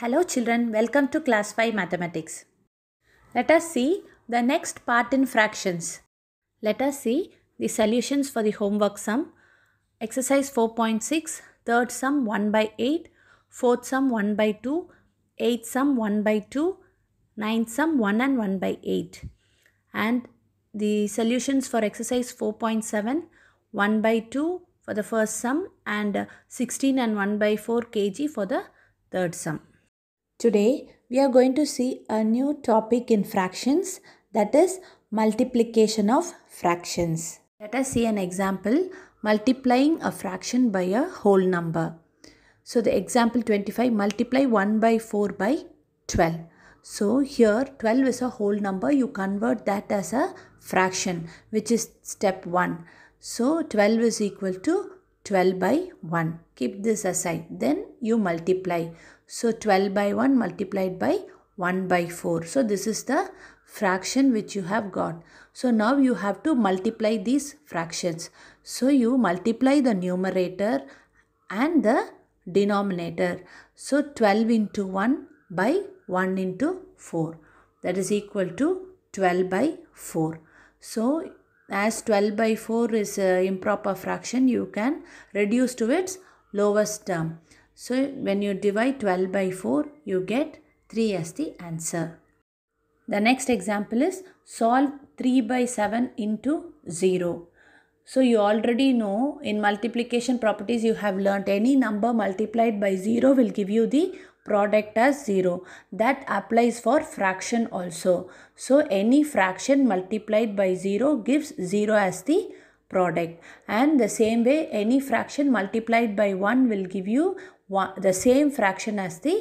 Hello children, welcome to class 5 mathematics. Let us see the next part in fractions. Let us see the solutions for the homework sum. Exercise 4.6, third sum 1 by 8, fourth sum 1 by 2, eighth sum 1 by 2, ninth sum 1 and 1 by 8. And the solutions for exercise 4.7, 1 by 2, for the first sum and 16 and 1 by 4 kg for the third sum. Today we are going to see a new topic in fractions that is multiplication of fractions. Let us see an example multiplying a fraction by a whole number. So the example 25 multiply 1 by 4 by 12. So here 12 is a whole number you convert that as a fraction which is step 1. So 12 is equal to 12 by 1. Keep this aside. Then you multiply. So 12 by 1 multiplied by 1 by 4. So this is the fraction which you have got. So now you have to multiply these fractions. So you multiply the numerator and the denominator. So 12 into 1 by 1 into 4. That is equal to 12 by 4. So as 12 by 4 is uh, improper fraction, you can reduce to its lowest term. So, when you divide 12 by 4, you get 3 as the answer. The next example is solve 3 by 7 into 0. So, you already know in multiplication properties you have learnt any number multiplied by 0 will give you the product as 0 that applies for fraction also so any fraction multiplied by 0 gives 0 as the product and the same way any fraction multiplied by 1 will give you one, the same fraction as the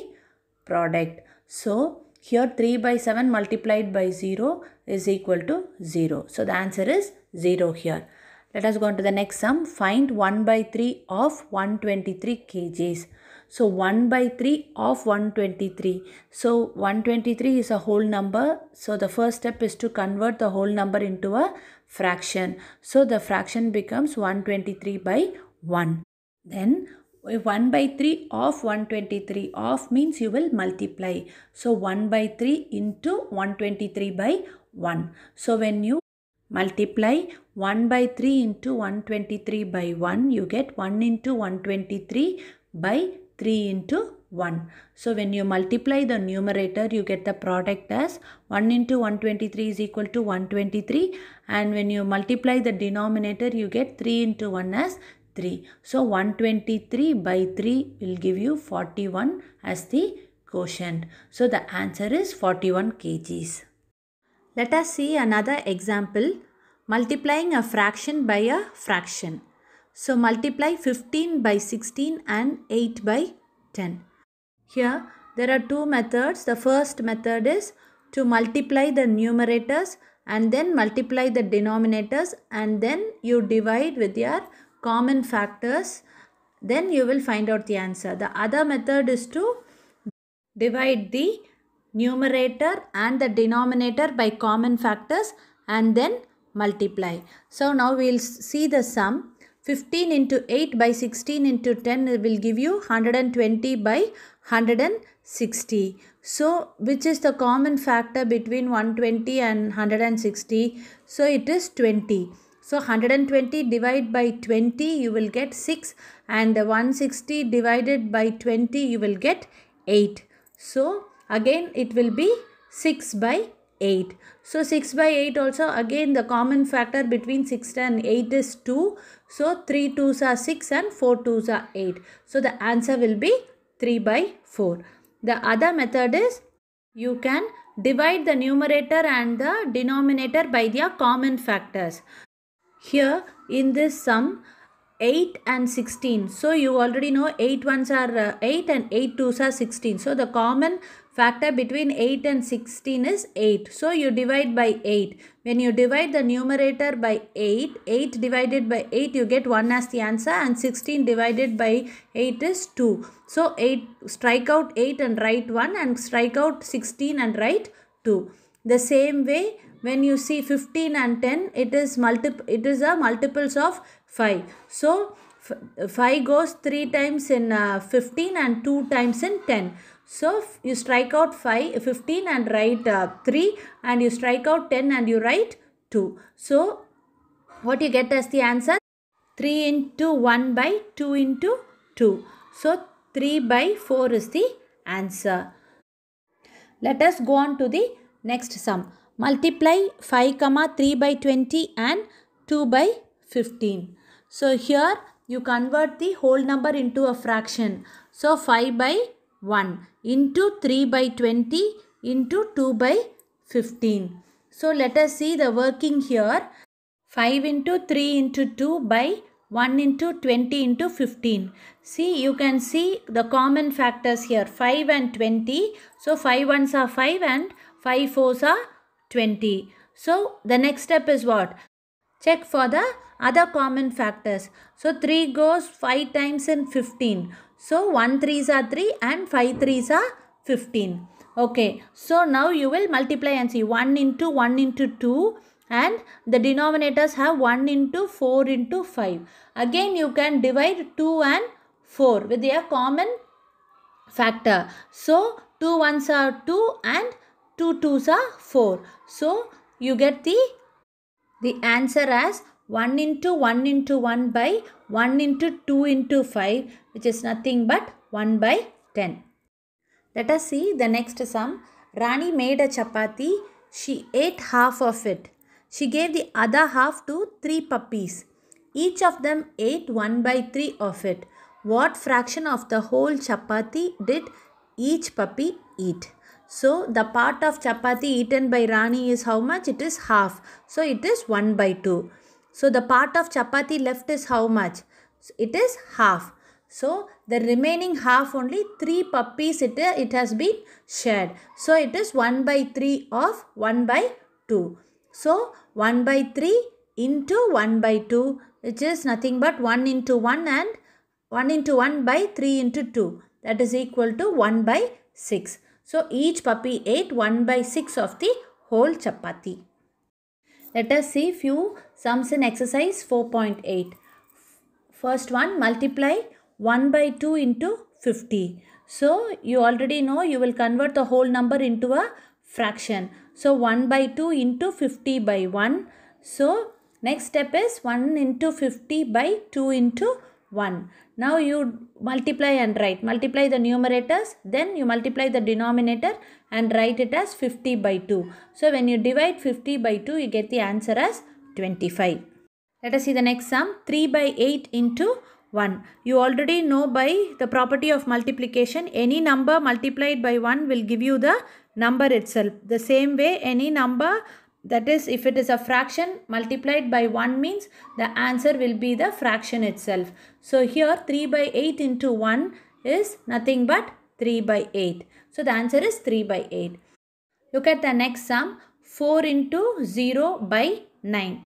product so here 3 by 7 multiplied by 0 is equal to 0 so the answer is 0 here let us go on to the next sum. Find 1 by 3 of 123 kgs. So 1 by 3 of 123. So 123 is a whole number. So the first step is to convert the whole number into a fraction. So the fraction becomes 123 by 1. Then 1 by 3 of 123 of means you will multiply so 1 by 3 into 123 by 1 so when you multiply 1 by 3 into 123 by 1 you get 1 into 123 by 3 into 1. So when you multiply the numerator, you get the product as 1 into 123 is equal to 123 and when you multiply the denominator, you get 3 into 1 as 3. So 123 by 3 will give you 41 as the quotient. So the answer is 41 kgs. Let us see another example multiplying a fraction by a fraction. So multiply 15 by 16 and 8 by 10. Here there are two methods. The first method is to multiply the numerators and then multiply the denominators and then you divide with your common factors. Then you will find out the answer. The other method is to divide the numerator and the denominator by common factors and then multiply. So now we will see the sum. 15 into 8 by 16 into 10 will give you 120 by 160. So which is the common factor between 120 and 160? So it is 20. So 120 divided by 20 you will get 6 and the 160 divided by 20 you will get 8. So again it will be 6 by 8. So 6 by 8 also again the common factor between 6 and 8 is 2. So 3 2s are 6 and 4 2s are 8. So the answer will be 3 by 4. The other method is you can divide the numerator and the denominator by their common factors. Here in this sum 8 and 16. So you already know 8 ones are uh, 8 and 8 twos are 16. So the common Factor between 8 and 16 is 8. So you divide by 8. When you divide the numerator by 8, 8 divided by 8 you get 1 as the answer and 16 divided by 8 is 2. So 8 strike out 8 and write 1 and strike out 16 and write 2. The same way when you see 15 and 10 it is multiple it is a multiples of 5. So 5 goes 3 times in uh, 15 and 2 times in 10. So you strike out 5, 15 and write uh, 3 and you strike out 10 and you write 2. So what you get as the answer? 3 into 1 by 2 into 2. So 3 by 4 is the answer. Let us go on to the next sum. Multiply 5 comma 3 by 20 and 2 by 15. So here you convert the whole number into a fraction. So 5 by 1 into 3 by 20 into 2 by 15. So let us see the working here. 5 into 3 into 2 by 1 into 20 into 15. See you can see the common factors here 5 and 20. So 5 ones are 5 and 5 fours are 20. So the next step is what? Check for the other common factors. So 3 goes 5 times in 15. So 1 3s are 3 and 5 3s are 15. Okay, so now you will multiply and see 1 into 1 into 2 and the denominators have 1 into 4 into 5. Again you can divide 2 and 4 with their common factor. So 2 ones are 2 and 2 twos are 4. So you get the the answer as 1 into 1 into 1 by 1 into 2 into 5 which is nothing but 1 by 10. Let us see the next sum. Rani made a chapati. She ate half of it. She gave the other half to three puppies. Each of them ate 1 by 3 of it. What fraction of the whole chapati did each puppy eat? So, the part of chapati eaten by Rani is how much? It is half. So, it is 1 by 2. So the part of chapati left is how much? It is half. So the remaining half only 3 puppies it, it has been shared. So it is 1 by 3 of 1 by 2. So 1 by 3 into 1 by 2 which is nothing but 1 into 1 and 1 into 1 by 3 into 2 that is equal to 1 by 6. So each puppy ate 1 by 6 of the whole chapati. Let us see few sums in exercise 4.8. First one, multiply 1 by 2 into 50. So, you already know you will convert the whole number into a fraction. So, 1 by 2 into 50 by 1. So, next step is 1 into 50 by 2 into 1. Now you multiply and write. Multiply the numerators, then you multiply the denominator and write it as 50 by 2. So when you divide 50 by 2, you get the answer as 25. Let us see the next sum. 3 by 8 into 1. You already know by the property of multiplication, any number multiplied by 1 will give you the number itself. The same way, any number that is if it is a fraction multiplied by 1 means the answer will be the fraction itself. So here 3 by 8 into 1 is nothing but 3 by 8. So the answer is 3 by 8. Look at the next sum 4 into 0 by 9.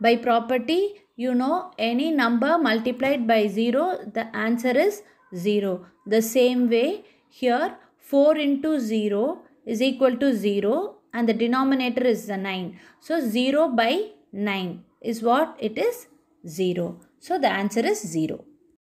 By property you know any number multiplied by 0 the answer is 0. The same way here 4 into 0 is equal to 0 and the denominator is the 9. So 0 by 9 is what it is 0. So the answer is 0.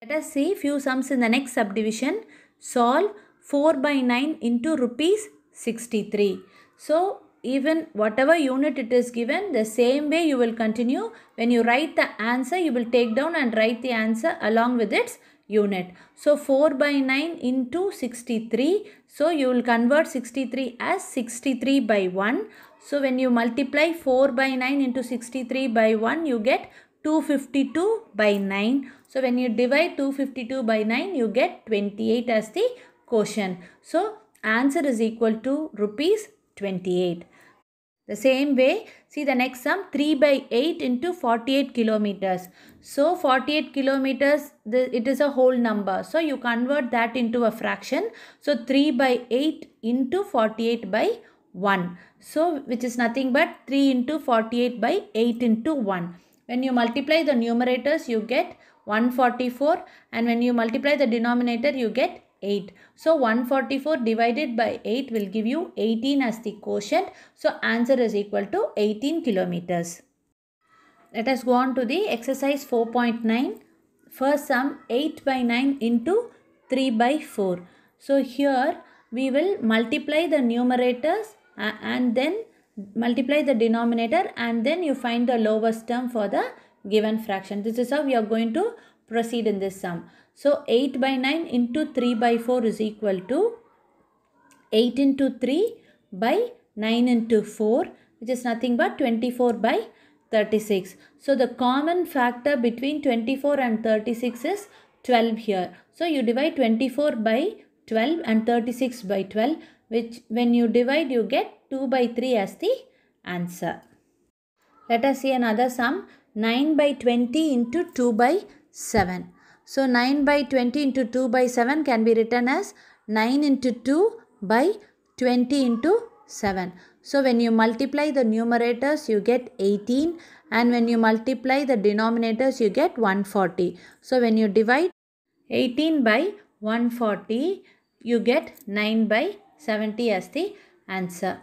Let us see few sums in the next subdivision. Solve 4 by 9 into rupees 63. So even whatever unit it is given the same way you will continue when you write the answer you will take down and write the answer along with its unit. So 4 by 9 into 63. So you will convert 63 as 63 by 1. So when you multiply 4 by 9 into 63 by 1 you get 252 by 9. So when you divide 252 by 9 you get 28 as the quotient. So answer is equal to rupees 28. The same way, see the next sum 3 by 8 into 48 kilometers. So 48 kilometers, the, it is a whole number. So you convert that into a fraction. So 3 by 8 into 48 by 1. So which is nothing but 3 into 48 by 8 into 1. When you multiply the numerators, you get 144 and when you multiply the denominator, you get 8. So 144 divided by 8 will give you 18 as the quotient. So answer is equal to 18 kilometers let us go on to the exercise 4.9. First sum 8 by 9 into 3 by 4. So here we will multiply the numerators and then multiply the denominator and then you find the lowest term for the given fraction. This is how we are going to proceed in this sum. So 8 by 9 into 3 by 4 is equal to 8 into 3 by 9 into 4 which is nothing but 24 by 36. So the common factor between 24 and 36 is 12 here. So you divide 24 by 12 and 36 by 12 which when you divide you get 2 by 3 as the answer. Let us see another sum 9 by 20 into 2 by 7. So 9 by 20 into 2 by 7 can be written as 9 into 2 by 20 into 7. So when you multiply the numerators, you get 18 and when you multiply the denominators, you get 140. So when you divide 18 by 140, you get 9 by 70 as the answer.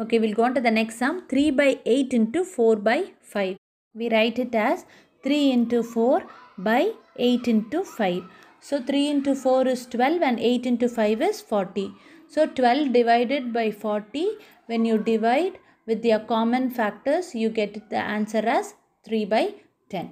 Okay, we'll go on to the next sum. 3 by 8 into 4 by 5. We write it as 3 into 4 by 8 into 5. So 3 into 4 is 12 and 8 into 5 is 40. So 12 divided by 40, when you divide with their common factors, you get the answer as 3 by 10.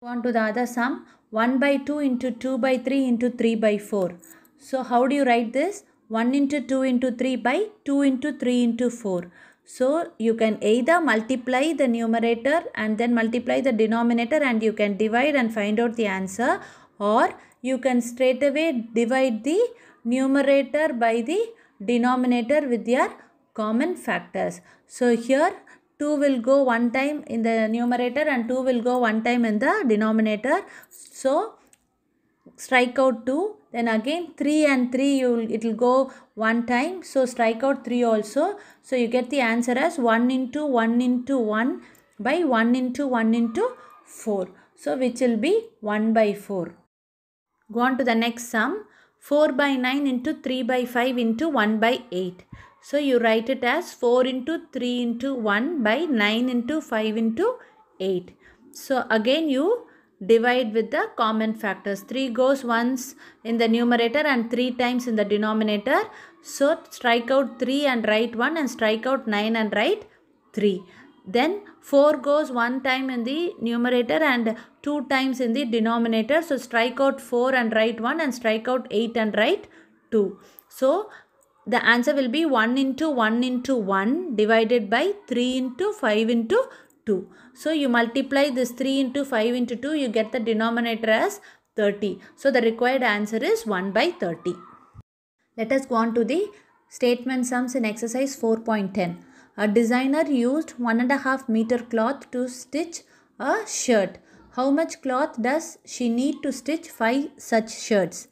Go on to the other sum, 1 by 2 into 2 by 3 into 3 by 4. So how do you write this? 1 into 2 into 3 by 2 into 3 into 4. So you can either multiply the numerator and then multiply the denominator and you can divide and find out the answer or you can straight away divide the numerator by the denominator with their common factors. So here 2 will go one time in the numerator and 2 will go one time in the denominator. So strike out 2 then again 3 and 3 you will it will go one time so strike out 3 also so you get the answer as 1 into 1 into 1 by 1 into 1 into 4 so which will be 1 by 4 go on to the next sum 4 by 9 into 3 by 5 into 1 by 8. So you write it as 4 into 3 into 1 by 9 into 5 into 8. So again you divide with the common factors. 3 goes once in the numerator and 3 times in the denominator. So strike out 3 and write 1 and strike out 9 and write 3. Then 4 goes one time in the numerator and two times in the denominator. So strike out 4 and write 1 and strike out 8 and write 2. So the answer will be 1 into 1 into 1 divided by 3 into 5 into 2. So you multiply this 3 into 5 into 2, you get the denominator as 30. So the required answer is 1 by 30. Let us go on to the statement sums in exercise 4.10. A designer used one and a half meter cloth to stitch a shirt. How much cloth does she need to stitch five such shirts?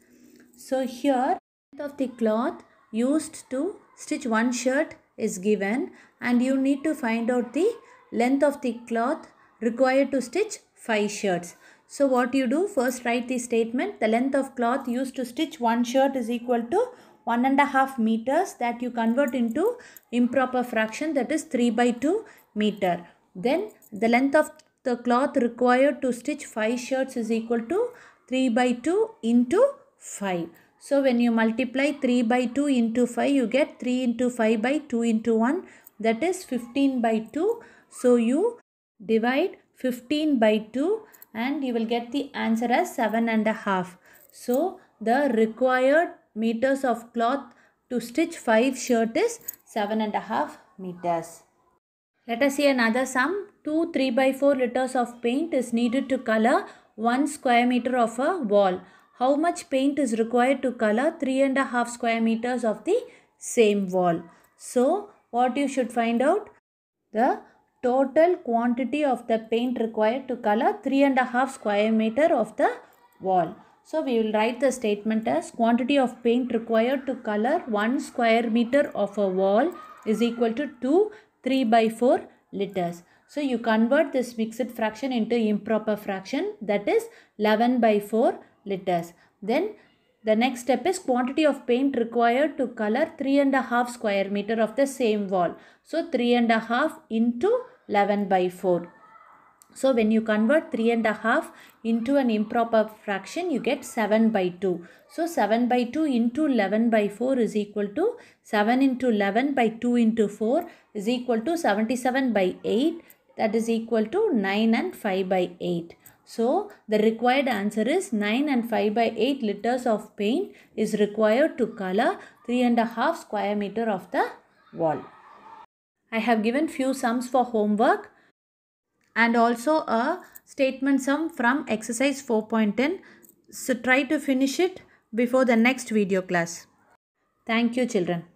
So here length of the cloth used to stitch one shirt is given and you need to find out the length of the cloth required to stitch five shirts. So what you do first write the statement the length of cloth used to stitch one shirt is equal to one and a half meters that you convert into improper fraction that is 3 by 2 meter. Then the length of the cloth required to stitch 5 shirts is equal to 3 by 2 into 5. So when you multiply 3 by 2 into 5 you get 3 into 5 by 2 into 1 that is 15 by 2. So you divide 15 by 2 and you will get the answer as seven and a half. So the required meters of cloth to stitch 5 shirt is 7.5 meters. Let us see another sum. 2 3 by 4 liters of paint is needed to color 1 square meter of a wall. How much paint is required to color 3.5 square meters of the same wall? So, what you should find out? The total quantity of the paint required to color 3.5 square meter of the wall. So we will write the statement as quantity of paint required to color 1 square meter of a wall is equal to 2 3 by 4 liters. So you convert this mixed fraction into improper fraction that is 11 by 4 liters. Then the next step is quantity of paint required to color 3.5 square meter of the same wall. So 3.5 into 11 by 4. So when you convert 3 and a half into an improper fraction, you get 7 by 2. So 7 by 2 into 11 by 4 is equal to 7 into 11 by 2 into 4 is equal to 77 by 8. That is equal to 9 and 5 by 8. So the required answer is 9 and 5 by 8 liters of paint is required to color 3 and a half square meter of the wall. I have given few sums for homework and also a statement sum from exercise 4.10. So try to finish it before the next video class. Thank you children.